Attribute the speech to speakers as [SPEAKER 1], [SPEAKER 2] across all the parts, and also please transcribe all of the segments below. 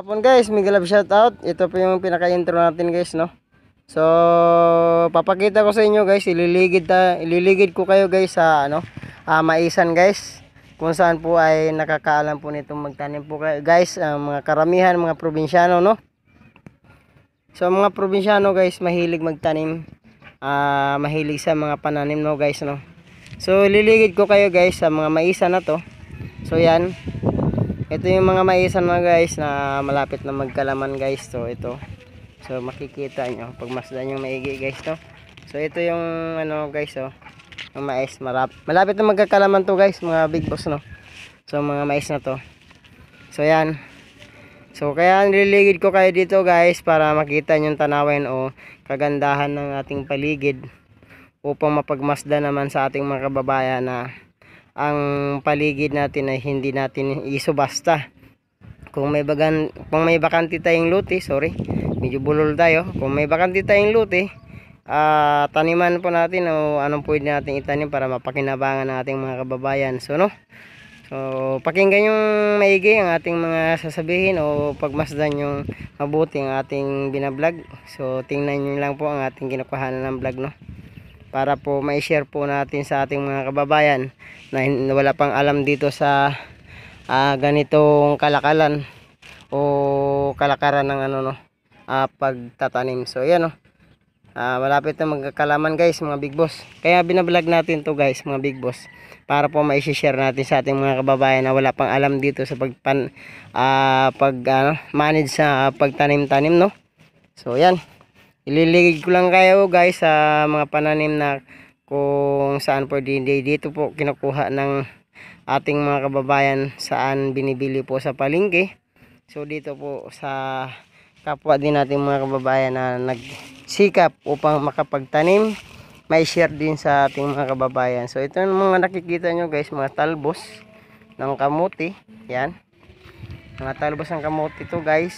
[SPEAKER 1] Hapon guys, mega love shout out. Ito po yung pinaka-intro natin guys, no. So, papakita ko sa inyo guys, ililigid ta, ililigid ko kayo guys sa ano, uh, maisan guys. Kung saan po ay nakakaalam po nitong magtanim po kayo guys, uh, mga karamihan mga probinsyano, no. So, mga probinsyano guys, mahilig magtanim. Uh, mahilig sa mga pananim no guys, no. So, ililigid ko kayo guys sa mga maisan na to. So, yan ito yung mga maisa na guys na malapit na magkalaman guys to ito so makikita nyo pag masdan yung maigi guys to so ito yung ano guys oh yung mais marap malapit na magkakalaman to guys mga big boss no so mga mais na to so yan So kaya nililigid ko kayo dito guys para makita nyo tanawin o kagandahan ng ating paligid upang mapagmasda naman sa ating mga kababayan na ang paligid natin ay hindi natin isubasta kung may bagan kung may bakante tayong lote sorry medyo bulol tayo kung may bakante tayong lote uh, ah, taniman po natin o anong pwede natin itanim para mapakinabangan nating mga kababayan so no So, pakinggan yung maigi ang ating mga sasabihin o pagmasdan yung mabuti ang ating binablog. So, tingnan nyo lang po ang ating kinukuhanan ng vlog, no? para po ma-share po natin sa ating mga kababayan na wala pang alam dito sa uh, ganitong kalakalan o kalakaran ng ano no uh, pagtatanim so yan no uh, malapit na magkakalaman guys mga big boss kaya binablog natin to guys mga big boss para po ma-share natin sa ating mga kababayan na wala pang alam dito sa pagpan uh, pag ano, manage sa uh, pagtanim-tanim no so yan Ililigid ko lang kayo guys sa mga pananim na kung saan po hindi dito po kinukuha ng ating mga kababayan saan binibili po sa palingke So dito po sa kapwa din natin mga kababayan na nagsikap upang makapagtanim may share din sa ating mga kababayan so ito yung mga nakikita nyo guys mga talbos ng kamuti yan mga talbos ng kamuti to guys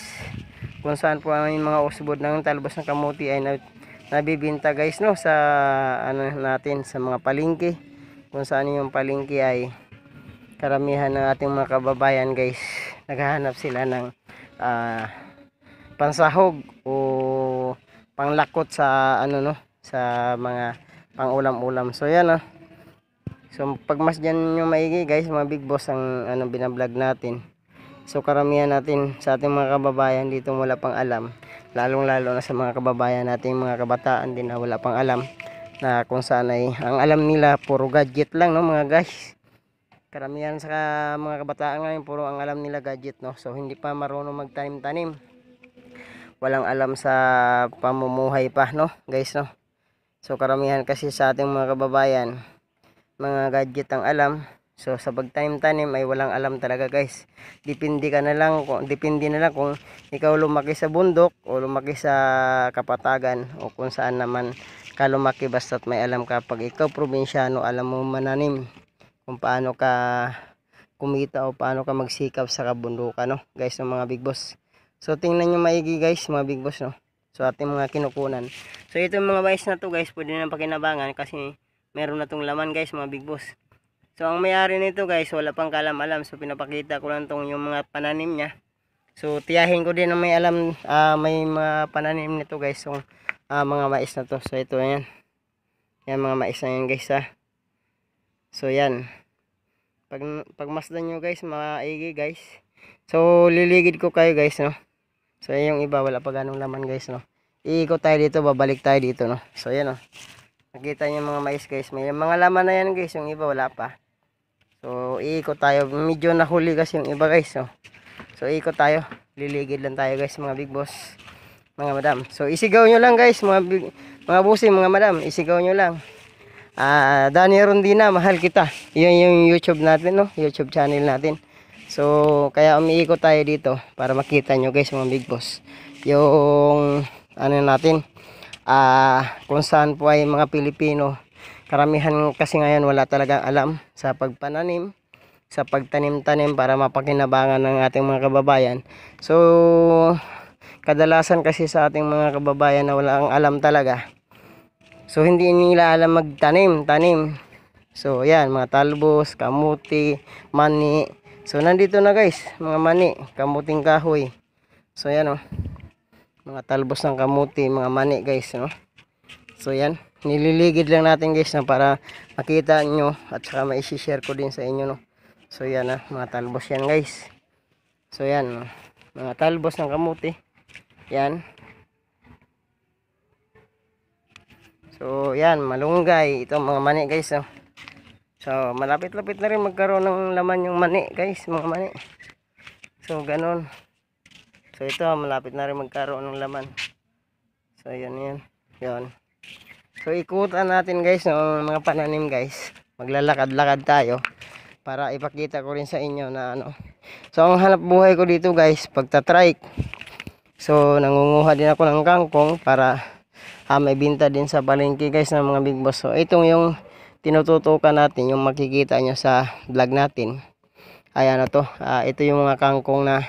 [SPEAKER 1] kung saan po ang mga usbod ng talbos ng kamuti ay nabibinta guys no sa ano natin sa mga palengke kung saan yung palengke ay karamihan ng ating mga kababayan guys naghahanap sila ng uh, pansahog o panglakot sa ano no sa mga pangulam-ulam so yan no ah. so dyan niyo maigi guys mga big boss ang ano binablog natin So karamihan natin sa ating mga kababayan dito wala pang alam. Lalong lalo na sa mga kababayan natin, mga kabataan din na wala pang alam na kung saan ay ang alam nila puro gadget lang no mga guys. Karamihan sa mga kabataan ngayon puro ang alam nila gadget no. So hindi pa marunong magtanim-tanim. Walang alam sa pamumuhay pa no guys no. So karamihan kasi sa ating mga kababayan mga gadget ang alam So sa pagtime tanim ay walang alam talaga guys. Depende ka na lang kung depende na lang kung ikaw lumaki sa bundok o lumaki sa kapatagan o kung saan naman ka lumaki basta't may alam ka pag ikaw probinsyano alam mo mananim kung paano ka kumita o paano ka magsikap sa kabundukan no guys ng mga big boss. So tingnan niyo maigi guys mga big boss no. So ating mga kinukunan. So itong mga guys na to guys pwede na pakinabangan kasi meron na tong laman guys mga big boss. So ang may-ari nito guys, wala pang kalam-alam. So pinapakita ko lang tong yung mga pananim niya. So tiyahin ko din na may alam, uh, may mga pananim nito guys, yung uh, mga mais na to. So ito ayan. Yan mga mais na yan guys ha. So yan. Pag pagmasdan niyo guys, maigi guys. So liligid ko kayo guys no. So yung iba wala pa ganung laman guys no. Iikot tayo dito, babalik tayo dito no. So ayan no. Nakita niyo mga mais guys, may mga laman na yan guys, yung iba wala pa. So, iikot tayo. Medyo nahuli kasi yung iba guys. Oh. so iikot tayo. Liligid lang tayo guys mga big boss. Mga madam. So, isigaw nyo lang guys mga, big, mga busi, mga madam. Isigaw nyo lang. Ah, uh, Dani Rondina, mahal kita. Yan yung YouTube natin, no? YouTube channel natin. So, kaya umiikot tayo dito para makita nyo guys mga big boss. Yung, ano natin, ah, uh, kung saan po ay mga Pilipino Karamihan kasi ngayon wala talagang alam sa pagpananim, sa pagtanim-tanim para mapakinabangan ng ating mga kababayan. So, kadalasan kasi sa ating mga kababayan na wala ang alam talaga. So, hindi nila alam magtanim, tanim. So, ayan, mga talbos, kamuti, mani. So, nandito na guys, mga mani, kamuting kahoy. So, ayan o. Oh. Mga talbos ng kamuti, mga mani guys, no? Oh. So, ayan. Nililigid lang natin guys na para makita nyo at saka mai-share ko din sa inyo no. So yan ah, mga talbos yan guys. So yan, mga talbos ng kamuti. Yan. So yan, malunggay. Ito mga mani guys no. So malapit-lapit na rin magkaroon ng laman yung mani guys, mga mani. So ganun. So ito malapit na rin magkaroon ng laman. So yan yan. Yan. So ikutan natin guys no, mga pananim guys. Maglalakad-lakad tayo para ipakita ko rin sa inyo na ano. So ang hanap buhay ko dito guys, pagta-trike. So nangunguha din ako ng kangkong para ah, may binta din sa palengke guys ng mga big boss. So itong yung tinututukan natin, yung makikita nyo sa vlog natin. Ayan na ano to. Uh, ito yung mga kangkong na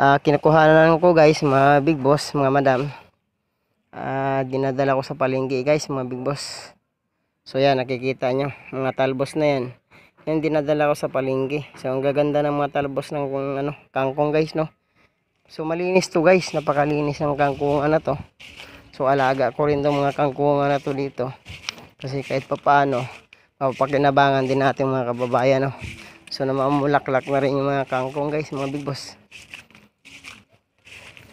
[SPEAKER 1] uh, ah, kinakuhanan ko guys, mga big boss, mga madam uh, dinadala ko sa palengke guys mga big boss so yan nakikita nyo mga talbos na yan yan dinadala ko sa palengke so ang gaganda ng mga talbos ng kung ano kangkong guys no so malinis to guys napakalinis ng kangkong na ano to so alaga ko rin tong mga kangkong na ano to dito kasi kahit papaano mapapakinabangan din natin mga kababayan no so namamulaklak na rin yung mga kangkong guys mga big boss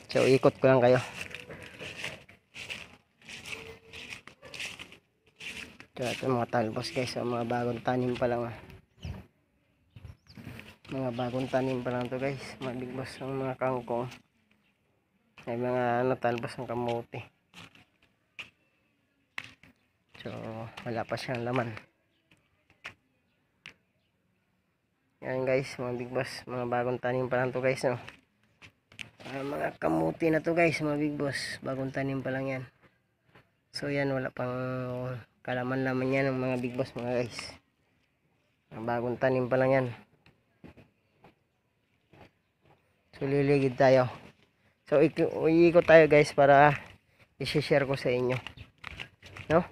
[SPEAKER 1] so ikot ko lang kayo Ito mga talbos guys, so, mga bagong tanim pa lang. Ah. Mga bagong tanim pa lang to guys. Maligbos ang mga kangkong. Ay mga ano, talbos ng kamote. So, wala pa siyang laman. Yan guys, mga big boss, mga bagong tanim pa lang to guys. No? Uh, mga kamuti na to guys, mga big boss. Bagong tanim pa lang yan. So yan, wala pang Kalaman naman yan ng mga big boss mga guys. Ang bagong tanim pa lang yan. So liligid tayo. So iikot tayo guys para i-share ko sa inyo. No?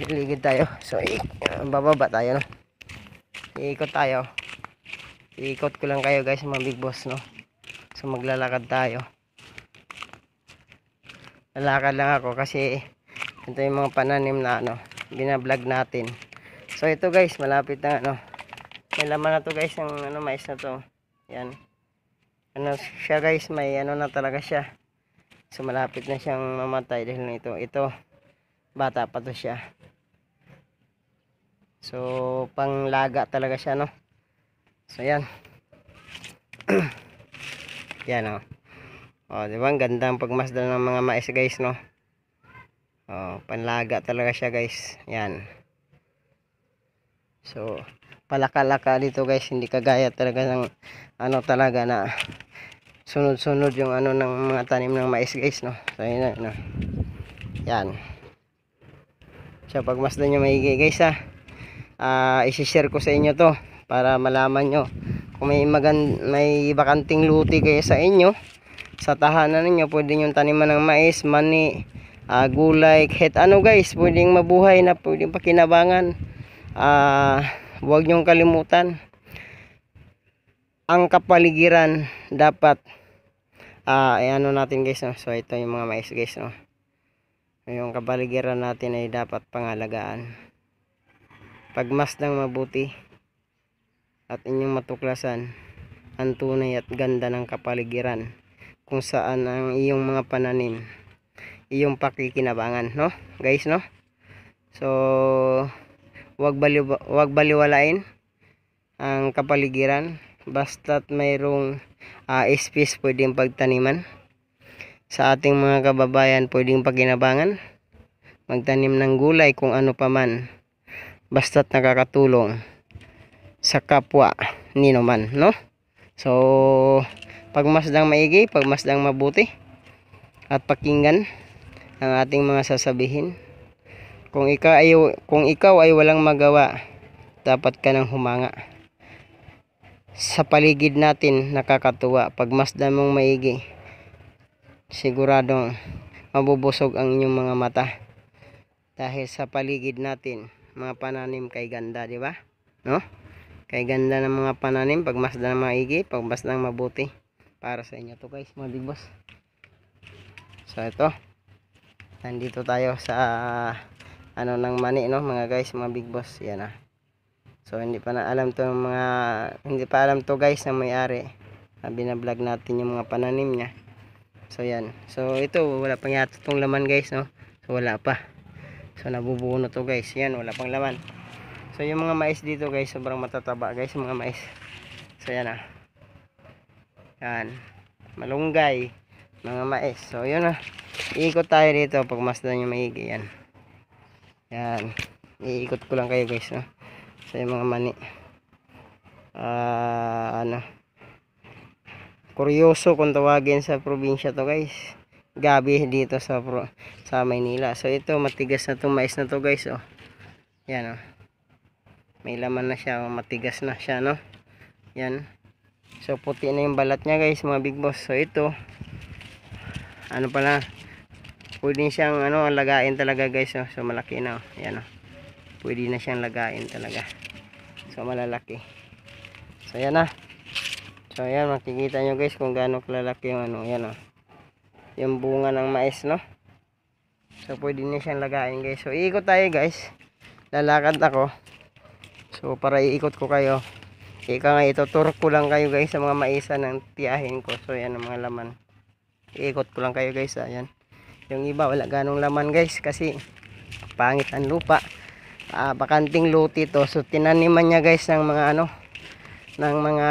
[SPEAKER 1] Liligid tayo. So bababa tayo no. Iikot tayo. Iikot ko lang kayo guys mga big boss no. So maglalakad tayo. Lalakad lang ako kasi ito yung mga pananim na ano binablog natin so ito guys malapit na ano may laman na to guys yung ano mais na to yan ano siya guys may ano na talaga siya so malapit na siyang mamatay dahil nito ito bata pa to siya so panglaga talaga siya no so yan yan o oh. oh. di ba ang ganda ang pagmasdan ng mga mais guys no Oh, panlaga talaga siya guys. Yan. So, palaka-laka dito guys. Hindi kagaya talaga ng ano talaga na sunod-sunod yung ano ng mga tanim ng mais guys. No? So, yun na. No? Yan. So, pagmasdan nyo maigi guys ha. Uh, isishare ko sa inyo to para malaman nyo kung may, magan may bakanting luti kayo sa inyo sa tahanan niyo pwede yung taniman ng mais, mani, uh, gulay kahit ano guys pwedeng mabuhay na pwedeng pakinabangan uh, huwag nyong kalimutan ang kapaligiran dapat uh, ano natin guys no? so ito yung mga mais guys no? yung kapaligiran natin ay dapat pangalagaan ng mabuti at inyong matuklasan ang tunay at ganda ng kapaligiran kung saan ang iyong mga pananim iyong pakikinabangan no guys no so wag bali wag baliwalain ang kapaligiran basta't mayroong uh, space pwedeng pagtaniman sa ating mga kababayan pwedeng paginabangan magtanim ng gulay kung ano pa man basta't nakakatulong sa kapwa nino man no so pagmasdang maigi pagmasdang mabuti at pakinggan ang ating mga sasabihin. Kung ikaw ay kung ikaw ay walang magawa, dapat ka nang humanga. Sa paligid natin nakakatuwa pag masdan mong maigi. Siguradong mabubusog ang inyong mga mata. Dahil sa paligid natin, mga pananim kay ganda, di ba? No? Kay ganda ng mga pananim, pag masdan ng maigi, pag masdan mabuti para sa inyo to guys, mga big boss. So ito nandito tayo sa ano ng mani no mga guys mga big boss yan ah so hindi pa na alam to mga hindi pa alam to guys na may-ari ah, binablog natin yung mga pananim niya so yan so ito wala pang yata tong laman guys no so wala pa so nabubuo na to guys yan wala pang laman so yung mga mais dito guys sobrang matataba guys yung mga mais so yan ah yan malunggay mga mais so yun ah iikot tayo dito pag masdan nyo maigi yan yan iikot ko lang kayo guys no? sa so, mga mani uh, ano kuryoso kung tawagin sa probinsya to guys gabi dito sa pro, sa Maynila so ito matigas na tong mais na to guys oh yan oh may laman na siya oh. matigas na siya no yan so puti na yung balat niya guys mga big boss so ito ano pala pwede siyang ano lagain talaga guys oh, no? so malaki na oh. Ayan, oh. pwede na siyang lagain talaga so malalaki so ayan na ah. so ayan makikita nyo guys kung gaano kalalaki yung ano ayan oh. yung bunga ng mais no so pwede na siyang lagain guys so iikot tayo guys lalakad ako so para iikot ko kayo ika nga ito ituturo ko lang kayo guys sa mga maisa ng tiyahin ko so ayan ang mga laman iikot ko lang kayo guys ah, ayan yung iba wala ganong laman guys kasi pangit ang lupa uh, bakanting luti to so tinaniman niya guys ng mga ano ng mga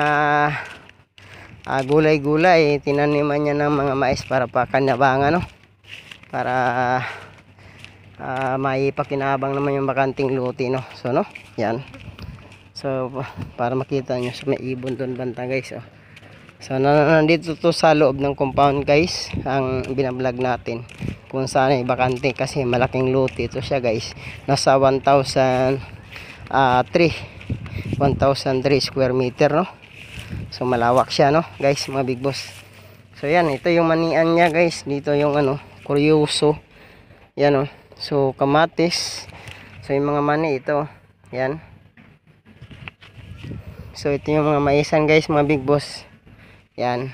[SPEAKER 1] uh, ah, gulay gulay tinaniman niya ng mga mais para pakanabangan no para uh, ah, maipakinabang naman yung bakanting luti no so no yan so para makita nyo so may ibon doon banta guys oh So nandito to sa loob ng compound guys ang binablog natin kung saan ay bakante kasi malaking lote ito siya guys nasa 1,003 uh, 1,003 square meter no so malawak siya no guys mga big boss so yan ito yung manian niya guys dito yung ano kuryoso yan no so kamatis so yung mga mani ito yan so ito yung mga maisan guys mga big boss yan.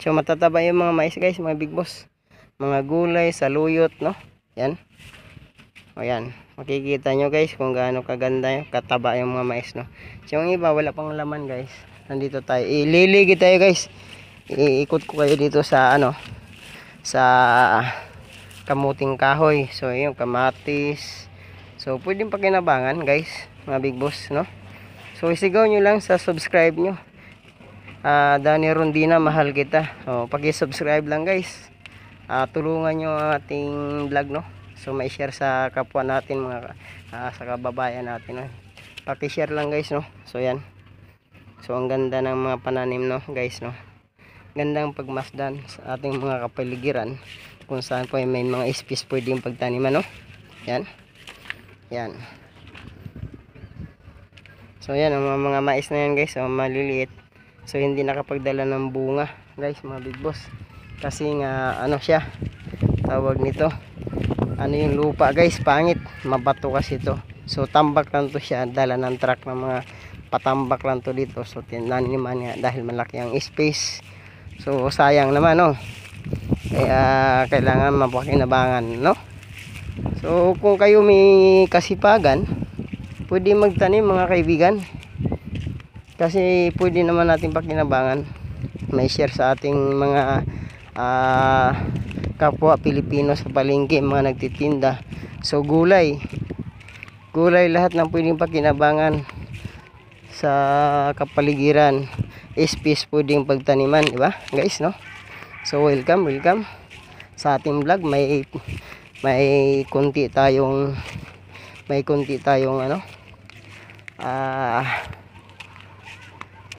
[SPEAKER 1] So matataba yung mga mais guys, mga big boss. Mga gulay, saluyot, no? Yan. O yan. Makikita nyo guys kung gaano kaganda yung kataba yung mga mais, no? So yung iba wala pang laman guys. Nandito tayo. Ililigi tayo guys. Iikot ko kayo dito sa ano sa kamuting kahoy. So yung kamatis. So pwedeng pakinabangan guys, mga big boss, no? So isigaw nyo lang sa subscribe nyo uh, Dani Rondina mahal kita so, pag-subscribe lang guys uh, tulungan nyo ating vlog no so may share sa kapwa natin mga uh, sa kababayan natin no? paki-share lang guys no so yan so ang ganda ng mga pananim no guys no gandang pagmasdan sa ating mga kapaligiran kung saan po may mga space pwedeng pagtaniman no yan yan so yan ang mga mais na yan guys so maliliit so hindi nakapagdala ng bunga guys mga big boss kasi nga ano siya tawag nito ano yung lupa guys pangit mabato kasi ito. so tambak lang to siya dala ng truck ng mga patambak lang to dito so tinaniman nga dahil malaki ang space so sayang naman no oh. kaya uh, kailangan mapakinabangan no so kung kayo may kasipagan pwede magtanim mga kaibigan kasi pwede naman natin pakinabangan may share sa ating mga uh, kapwa Pilipino sa palengke mga nagtitinda so gulay gulay lahat ng pwedeng pakinabangan sa kapaligiran space pwedeng pagtaniman di ba guys no so welcome welcome sa ating vlog may may kunti tayong may kunti tayong ano ah uh,